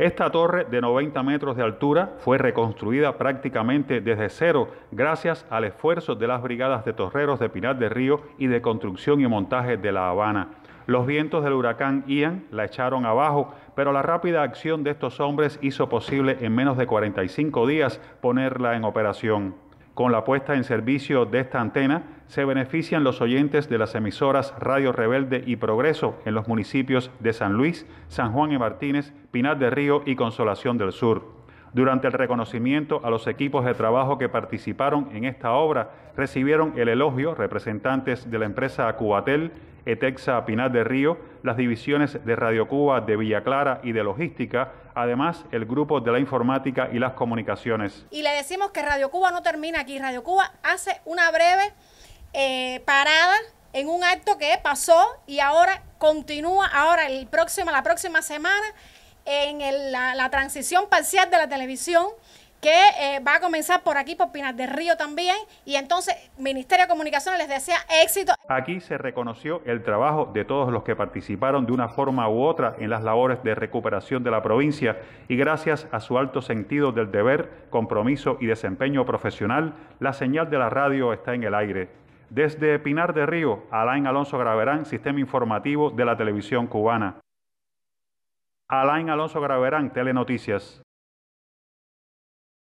Esta torre de 90 metros de altura fue reconstruida prácticamente desde cero gracias al esfuerzo de las brigadas de torreros de Pinar de Río y de construcción y montaje de La Habana. Los vientos del huracán Ian la echaron abajo, pero la rápida acción de estos hombres hizo posible en menos de 45 días ponerla en operación. Con la puesta en servicio de esta antena se benefician los oyentes de las emisoras Radio Rebelde y Progreso en los municipios de San Luis, San Juan y Martínez, Pinar de Río y Consolación del Sur. Durante el reconocimiento a los equipos de trabajo que participaron en esta obra, recibieron el elogio representantes de la empresa Cubatel, Etexa Pinar de Río, las divisiones de Radio Cuba de Villa Clara y de Logística, además el grupo de la informática y las comunicaciones. Y le decimos que Radio Cuba no termina aquí, Radio Cuba hace una breve eh, parada en un acto que pasó y ahora continúa, ahora el próximo, la próxima semana en la, transición parcial de la televisión que eh, va a comenzar por aquí, por Pinar del Río también. Y entonces, Ministerio de Comunicaciones les desea éxito. Aquí se reconoció el trabajo de todos los que participaron de una forma u otra en las labores de recuperación de la provincia y gracias a su alto sentido del deber, compromiso y desempeño profesional, la señal de la radio está en el aire. Desde Pinar de Río, Alain Alonso Graverán, Sistema Informativo de la Televisión Cubana. Alain Alonso Graverán, Telenoticias.